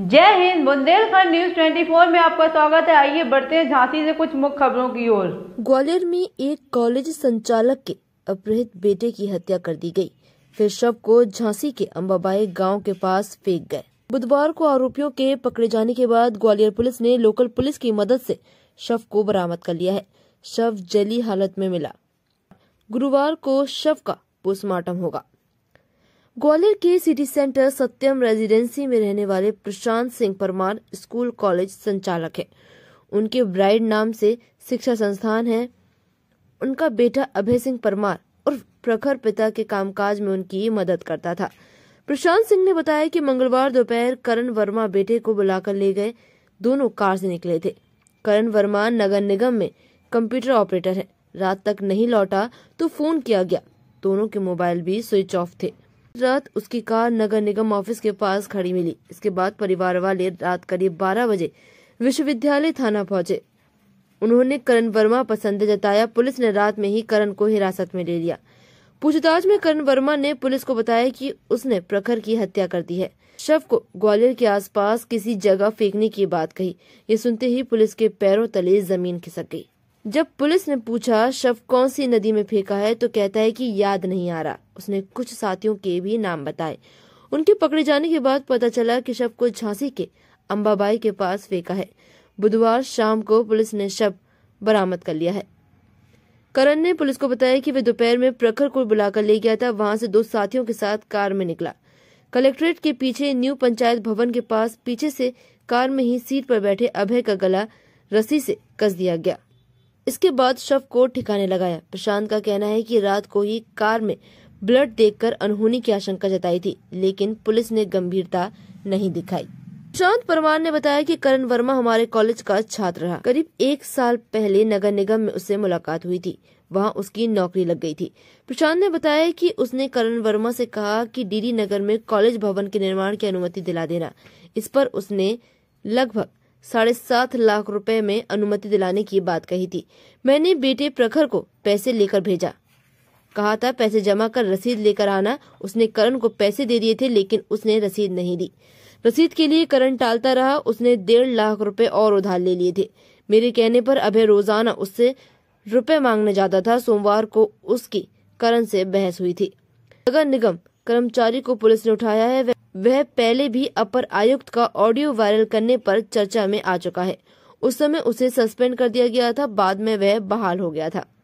जय हिंद बुंदेलखंड न्यूज 24 में आपका स्वागत है आइए बढ़ते हैं झांसी से कुछ मुख्य खबरों की ओर ग्वालियर में एक कॉलेज संचालक के अपहृत बेटे की हत्या कर दी गई फिर शव को झांसी के अम्बाबाई गांव के पास फेंक गए बुधवार को आरोपियों के पकड़े जाने के बाद ग्वालियर पुलिस ने लोकल पुलिस की मदद से शव को बरामद कर लिया है शव जली हालत में मिला गुरुवार को शव का पोस्टमार्टम होगा ग्वालियर के सिटी सेंटर सत्यम रेजिडेंसी में रहने वाले प्रशांत सिंह परमार स्कूल कॉलेज संचालक है उनके ब्राइड नाम से शिक्षा संस्थान है उनका बेटा अभय सिंह परमार और प्रखर पिता के कामकाज में उनकी मदद करता था प्रशांत सिंह ने बताया कि मंगलवार दोपहर करण वर्मा बेटे को बुलाकर ले गए दोनों कार से निकले थे करण वर्मा नगर निगम में कंप्यूटर ऑपरेटर है रात तक नहीं लौटा तो फोन किया गया दोनों के मोबाइल भी स्विच ऑफ थे रात उसकी कार नगर निगम ऑफिस के पास खड़ी मिली इसके बाद परिवार वाले रात करीब बारह बजे विश्वविद्यालय थाना पहुंचे उन्होंने करण वर्मा पसंद जताया पुलिस ने रात में ही करण को हिरासत में ले लिया पूछताछ में करण वर्मा ने पुलिस को बताया कि उसने प्रखर की हत्या कर दी है शव को ग्वालियर के आसपास किसी जगह फेंकने की बात कही ये सुनते ही पुलिस के पैरों तले जमीन खिसक गई जब पुलिस ने पूछा शव कौन सी नदी में फेंका है तो कहता है कि याद नहीं आ रहा उसने कुछ साथियों के भी नाम बताए उनके पकड़े जाने के बाद पता चला कि शव को झांसी के अम्बाबाई के पास फेंका है बुधवार शाम को पुलिस ने शव बरामद कर लिया है करण ने पुलिस को बताया कि वे दोपहर में प्रखर को बुलाकर ले गया था वहां से दो साथियों के साथ कार में निकला कलेक्ट्रेट के पीछे न्यू पंचायत भवन के पास पीछे से कार में ही सीट पर बैठे अभय का गला रस्सी से कस दिया गया इसके बाद शव को ठिकाने लगाया प्रशांत का कहना है कि रात को ही कार में ब्लड देखकर अनहोनी की आशंका जताई थी लेकिन पुलिस ने गंभीरता नहीं दिखाई प्रशांत परमार ने बताया कि करण वर्मा हमारे कॉलेज का छात्र रहा करीब एक साल पहले नगर निगम में उससे मुलाकात हुई थी वहां उसकी नौकरी लग गई थी प्रशांत ने बताया कि उसने करण वर्मा से कहा कि डीडी नगर में कॉलेज भवन के निर्माण की अनुमति दिला देना इस पर उसने लगभग साढ़े सात लाख रुपए में अनुमति दिलाने की बात कही थी मैंने बेटे प्रखर को पैसे लेकर भेजा कहा था पैसे जमा कर रसीद लेकर आना उसने करण को पैसे दे दिए थे लेकिन उसने रसीद नहीं दी रसीद के लिए करण टालता रहा उसने डेढ़ लाख रुपए और उधार ले लिए थे मेरे कहने पर अभय रोजाना उससे रुपए मांगने जाता था सोमवार को उसकी करण से बहस हुई थी नगर निगम कर्मचारी को पुलिस ने उठाया है वह पहले भी अपर आयुक्त का ऑडियो वायरल करने पर चर्चा में आ चुका है उस समय उसे सस्पेंड कर दिया गया था बाद में वह बहाल हो गया था